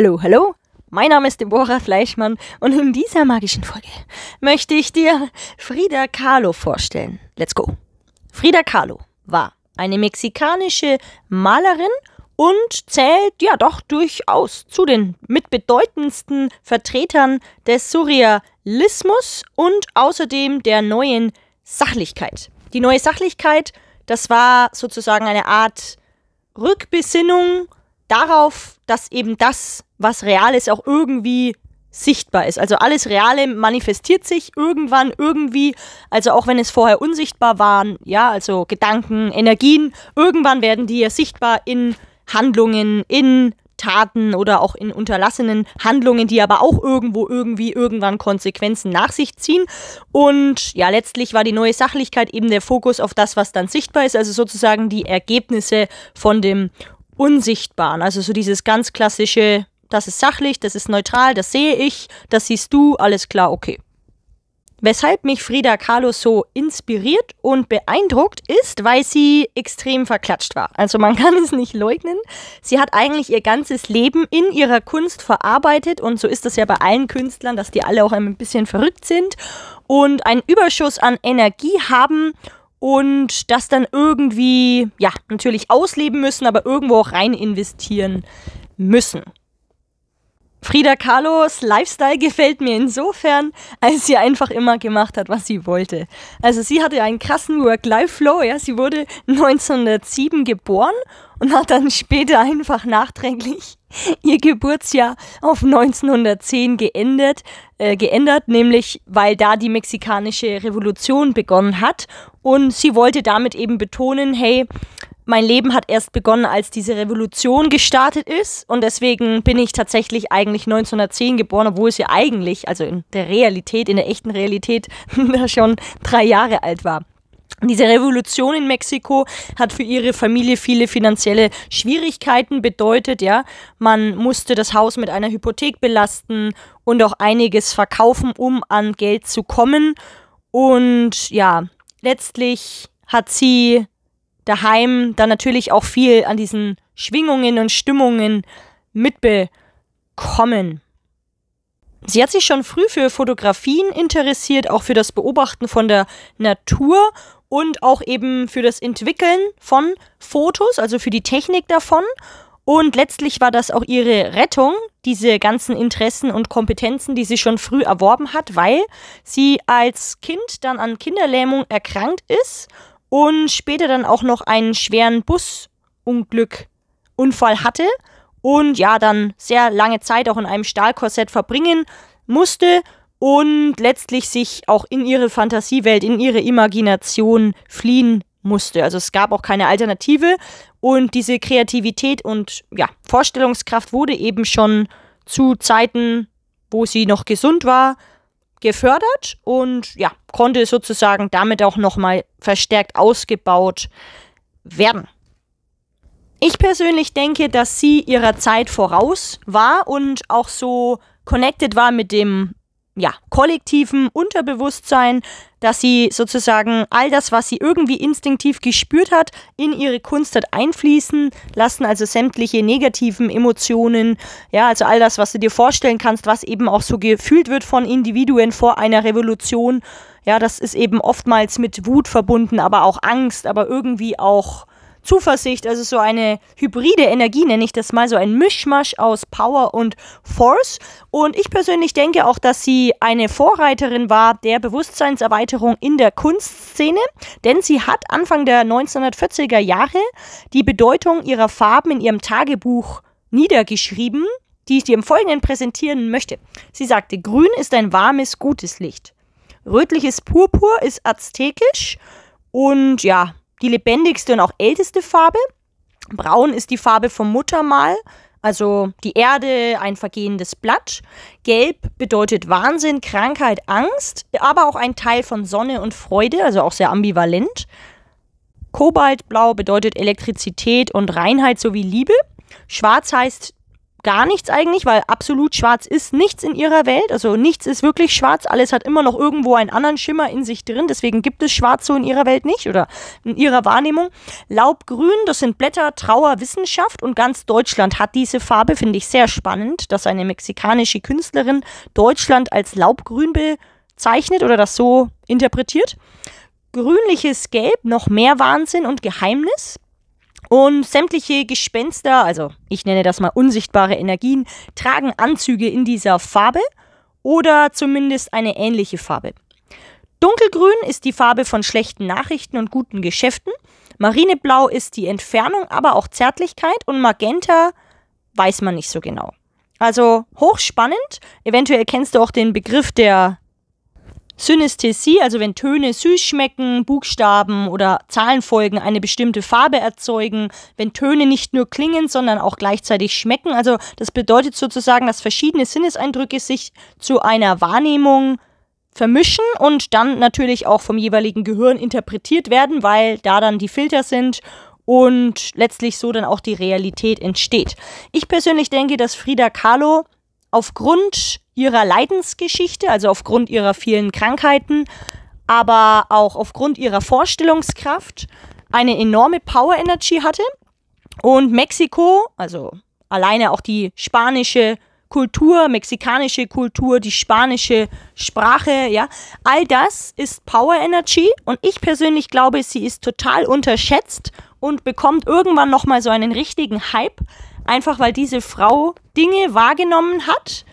Hallo, hello. Mein Name ist Deborah Fleischmann und in dieser magischen Folge möchte ich dir Frida Kahlo vorstellen. Let's go. Frida Kahlo war eine mexikanische Malerin und zählt ja doch durchaus zu den mitbedeutendsten Vertretern des Surrealismus und außerdem der neuen Sachlichkeit. Die neue Sachlichkeit, das war sozusagen eine Art Rückbesinnung darauf, dass eben das, was real ist, auch irgendwie sichtbar ist. Also alles Reale manifestiert sich irgendwann irgendwie, also auch wenn es vorher unsichtbar waren, ja, also Gedanken, Energien, irgendwann werden die ja sichtbar in Handlungen, in Taten oder auch in unterlassenen Handlungen, die aber auch irgendwo irgendwie irgendwann Konsequenzen nach sich ziehen. Und ja, letztlich war die neue Sachlichkeit eben der Fokus auf das, was dann sichtbar ist, also sozusagen die Ergebnisse von dem Unsichtbaren. Ne? Also so dieses ganz klassische, das ist sachlich, das ist neutral, das sehe ich, das siehst du, alles klar, okay. Weshalb mich Frida Kahlo so inspiriert und beeindruckt ist, weil sie extrem verklatscht war. Also man kann es nicht leugnen. Sie hat eigentlich ihr ganzes Leben in ihrer Kunst verarbeitet und so ist das ja bei allen Künstlern, dass die alle auch ein bisschen verrückt sind und einen Überschuss an Energie haben und das dann irgendwie, ja, natürlich ausleben müssen, aber irgendwo auch rein investieren müssen. Frida Kahlos Lifestyle gefällt mir insofern, als sie einfach immer gemacht hat, was sie wollte. Also sie hatte einen krassen Work-Life-Flow, ja, sie wurde 1907 geboren und hat dann später einfach nachträglich ihr Geburtsjahr auf 1910 geändert, äh, geändert, nämlich weil da die mexikanische Revolution begonnen hat und sie wollte damit eben betonen, hey, mein Leben hat erst begonnen, als diese Revolution gestartet ist. Und deswegen bin ich tatsächlich eigentlich 1910 geboren, obwohl es ja eigentlich, also in der Realität, in der echten Realität, schon drei Jahre alt war. Diese Revolution in Mexiko hat für ihre Familie viele finanzielle Schwierigkeiten bedeutet, ja. Man musste das Haus mit einer Hypothek belasten und auch einiges verkaufen, um an Geld zu kommen. Und ja, letztlich hat sie daheim dann natürlich auch viel an diesen Schwingungen und Stimmungen mitbekommen. Sie hat sich schon früh für Fotografien interessiert, auch für das Beobachten von der Natur und auch eben für das Entwickeln von Fotos, also für die Technik davon. Und letztlich war das auch ihre Rettung, diese ganzen Interessen und Kompetenzen, die sie schon früh erworben hat, weil sie als Kind dann an Kinderlähmung erkrankt ist und später dann auch noch einen schweren Busunglück, Unfall hatte und ja, dann sehr lange Zeit auch in einem Stahlkorsett verbringen musste und letztlich sich auch in ihre Fantasiewelt, in ihre Imagination fliehen musste. Also es gab auch keine Alternative und diese Kreativität und ja, Vorstellungskraft wurde eben schon zu Zeiten, wo sie noch gesund war, gefördert und ja, konnte sozusagen damit auch nochmal verstärkt ausgebaut werden. Ich persönlich denke, dass sie ihrer Zeit voraus war und auch so connected war mit dem ja, kollektiven Unterbewusstsein, dass sie sozusagen all das, was sie irgendwie instinktiv gespürt hat, in ihre Kunst hat einfließen lassen, also sämtliche negativen Emotionen, ja, also all das, was du dir vorstellen kannst, was eben auch so gefühlt wird von Individuen vor einer Revolution, ja, das ist eben oftmals mit Wut verbunden, aber auch Angst, aber irgendwie auch Zuversicht, also so eine hybride Energie nenne ich das mal, so ein Mischmasch aus Power und Force. Und ich persönlich denke auch, dass sie eine Vorreiterin war der Bewusstseinserweiterung in der Kunstszene, denn sie hat Anfang der 1940er Jahre die Bedeutung ihrer Farben in ihrem Tagebuch niedergeschrieben, die ich dir im Folgenden präsentieren möchte. Sie sagte, grün ist ein warmes, gutes Licht. Rötliches Purpur ist aztekisch und ja, die lebendigste und auch älteste Farbe. Braun ist die Farbe vom Muttermal, also die Erde, ein vergehendes Blatt. Gelb bedeutet Wahnsinn, Krankheit, Angst, aber auch ein Teil von Sonne und Freude, also auch sehr ambivalent. Kobaltblau bedeutet Elektrizität und Reinheit sowie Liebe. Schwarz heißt gar nichts eigentlich, weil absolut schwarz ist nichts in ihrer Welt. Also nichts ist wirklich schwarz. Alles hat immer noch irgendwo einen anderen Schimmer in sich drin. Deswegen gibt es schwarz so in ihrer Welt nicht oder in ihrer Wahrnehmung. Laubgrün, das sind Blätter, Trauer, Wissenschaft und ganz Deutschland hat diese Farbe. Finde ich sehr spannend, dass eine mexikanische Künstlerin Deutschland als Laubgrün bezeichnet oder das so interpretiert. Grünliches Gelb, noch mehr Wahnsinn und Geheimnis. Und sämtliche Gespenster, also ich nenne das mal unsichtbare Energien, tragen Anzüge in dieser Farbe oder zumindest eine ähnliche Farbe. Dunkelgrün ist die Farbe von schlechten Nachrichten und guten Geschäften. Marineblau ist die Entfernung, aber auch Zärtlichkeit. Und Magenta weiß man nicht so genau. Also hochspannend. Eventuell kennst du auch den Begriff der Synästhesie, also wenn Töne süß schmecken, Buchstaben oder Zahlenfolgen eine bestimmte Farbe erzeugen, wenn Töne nicht nur klingen, sondern auch gleichzeitig schmecken. Also das bedeutet sozusagen, dass verschiedene Sinneseindrücke sich zu einer Wahrnehmung vermischen und dann natürlich auch vom jeweiligen Gehirn interpretiert werden, weil da dann die Filter sind und letztlich so dann auch die Realität entsteht. Ich persönlich denke, dass Frida Kahlo aufgrund ihrer Leidensgeschichte, also aufgrund ihrer vielen Krankheiten, aber auch aufgrund ihrer Vorstellungskraft eine enorme Power Energy hatte. Und Mexiko, also alleine auch die spanische Kultur, mexikanische Kultur, die spanische Sprache, ja, all das ist Power Energy und ich persönlich glaube, sie ist total unterschätzt und bekommt irgendwann nochmal so einen richtigen Hype, einfach weil diese Frau Dinge wahrgenommen hat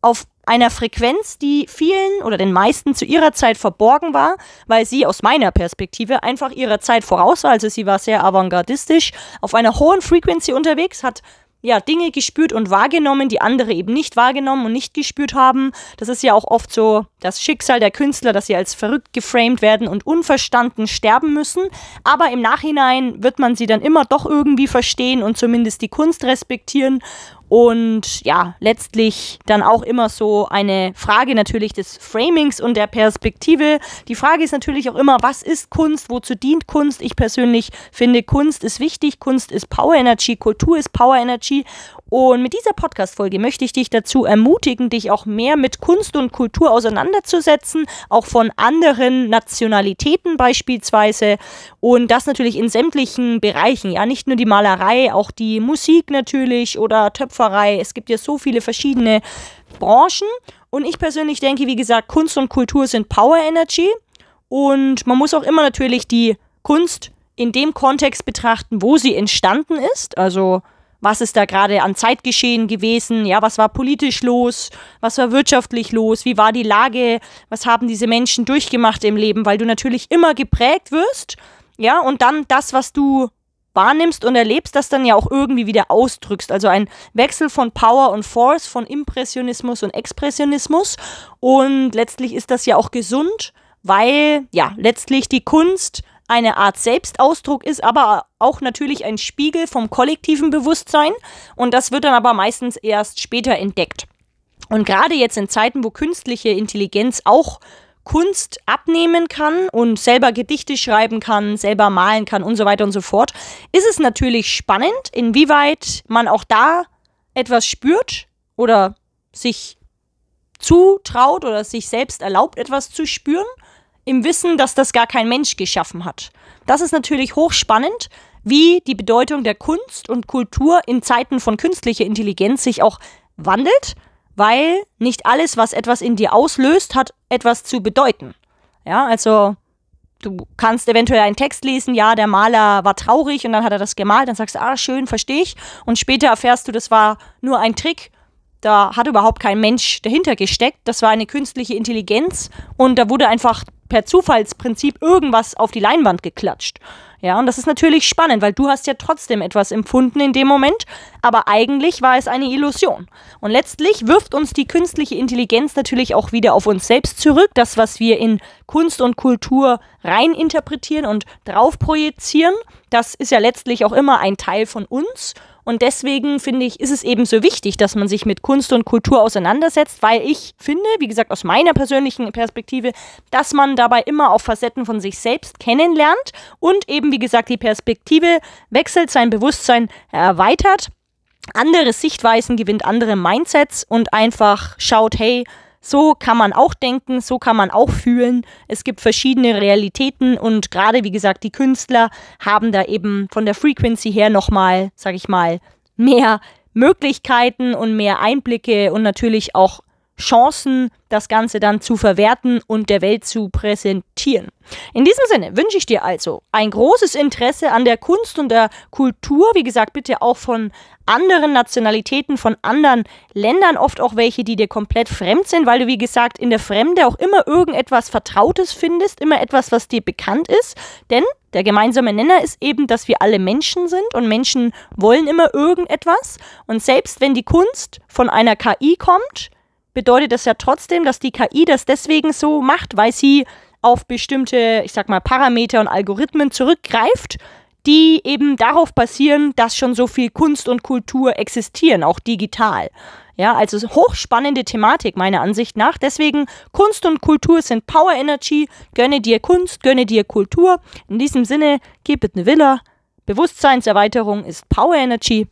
auf einer Frequenz, die vielen oder den meisten zu ihrer Zeit verborgen war, weil sie aus meiner Perspektive einfach ihrer Zeit voraus war. Also sie war sehr avantgardistisch, auf einer hohen Frequency unterwegs, hat ja, Dinge gespürt und wahrgenommen, die andere eben nicht wahrgenommen und nicht gespürt haben. Das ist ja auch oft so das Schicksal der Künstler, dass sie als verrückt geframed werden und unverstanden sterben müssen. Aber im Nachhinein wird man sie dann immer doch irgendwie verstehen und zumindest die Kunst respektieren und ja, letztlich dann auch immer so eine Frage natürlich des Framings und der Perspektive. Die Frage ist natürlich auch immer, was ist Kunst, wozu dient Kunst? Ich persönlich finde, Kunst ist wichtig, Kunst ist Power Energy, Kultur ist Power Energy und mit dieser Podcast-Folge möchte ich dich dazu ermutigen, dich auch mehr mit Kunst und Kultur auseinanderzusetzen, auch von anderen Nationalitäten beispielsweise. Und das natürlich in sämtlichen Bereichen, ja, nicht nur die Malerei, auch die Musik natürlich oder Töpferei. Es gibt ja so viele verschiedene Branchen. Und ich persönlich denke, wie gesagt, Kunst und Kultur sind Power Energy. Und man muss auch immer natürlich die Kunst in dem Kontext betrachten, wo sie entstanden ist. Also was ist da gerade an Zeitgeschehen gewesen, ja, was war politisch los, was war wirtschaftlich los, wie war die Lage, was haben diese Menschen durchgemacht im Leben, weil du natürlich immer geprägt wirst, ja, und dann das, was du wahrnimmst und erlebst, das dann ja auch irgendwie wieder ausdrückst. Also ein Wechsel von Power und Force, von Impressionismus und Expressionismus. Und letztlich ist das ja auch gesund, weil ja letztlich die Kunst eine Art Selbstausdruck ist, aber auch natürlich ein Spiegel vom kollektiven Bewusstsein. Und das wird dann aber meistens erst später entdeckt. Und gerade jetzt in Zeiten, wo künstliche Intelligenz auch Kunst abnehmen kann und selber Gedichte schreiben kann, selber malen kann und so weiter und so fort, ist es natürlich spannend, inwieweit man auch da etwas spürt oder sich zutraut oder sich selbst erlaubt, etwas zu spüren im Wissen, dass das gar kein Mensch geschaffen hat. Das ist natürlich hochspannend, wie die Bedeutung der Kunst und Kultur in Zeiten von künstlicher Intelligenz sich auch wandelt, weil nicht alles, was etwas in dir auslöst, hat etwas zu bedeuten. Ja, also du kannst eventuell einen Text lesen, ja, der Maler war traurig und dann hat er das gemalt, dann sagst du, ah, schön, verstehe ich. Und später erfährst du, das war nur ein Trick, da hat überhaupt kein Mensch dahinter gesteckt. Das war eine künstliche Intelligenz und da wurde einfach per Zufallsprinzip irgendwas auf die Leinwand geklatscht. Ja, und das ist natürlich spannend, weil du hast ja trotzdem etwas empfunden in dem Moment, aber eigentlich war es eine Illusion. Und letztlich wirft uns die künstliche Intelligenz natürlich auch wieder auf uns selbst zurück, das, was wir in Kunst und Kultur rein interpretieren und drauf projizieren, das ist ja letztlich auch immer ein Teil von uns und deswegen finde ich, ist es eben so wichtig, dass man sich mit Kunst und Kultur auseinandersetzt, weil ich finde, wie gesagt, aus meiner persönlichen Perspektive, dass man dabei immer auch Facetten von sich selbst kennenlernt und eben, wie gesagt, die Perspektive wechselt, sein Bewusstsein erweitert, andere Sichtweisen gewinnt, andere Mindsets und einfach schaut, hey, so kann man auch denken, so kann man auch fühlen. Es gibt verschiedene Realitäten und gerade wie gesagt, die Künstler haben da eben von der Frequency her nochmal, sag ich mal, mehr Möglichkeiten und mehr Einblicke und natürlich auch Chancen, das Ganze dann zu verwerten und der Welt zu präsentieren. In diesem Sinne wünsche ich dir also ein großes Interesse an der Kunst und der Kultur, wie gesagt, bitte auch von anderen Nationalitäten, von anderen Ländern, oft auch welche, die dir komplett fremd sind, weil du, wie gesagt, in der Fremde auch immer irgendetwas Vertrautes findest, immer etwas, was dir bekannt ist, denn der gemeinsame Nenner ist eben, dass wir alle Menschen sind und Menschen wollen immer irgendetwas und selbst wenn die Kunst von einer KI kommt, bedeutet das ja trotzdem, dass die KI das deswegen so macht, weil sie auf bestimmte, ich sag mal, Parameter und Algorithmen zurückgreift, die eben darauf basieren, dass schon so viel Kunst und Kultur existieren, auch digital. Ja, also hochspannende Thematik meiner Ansicht nach. Deswegen Kunst und Kultur sind Power Energy. Gönne dir Kunst, gönne dir Kultur. In diesem Sinne, gib it ne Villa. Bewusstseinserweiterung ist Power Energy.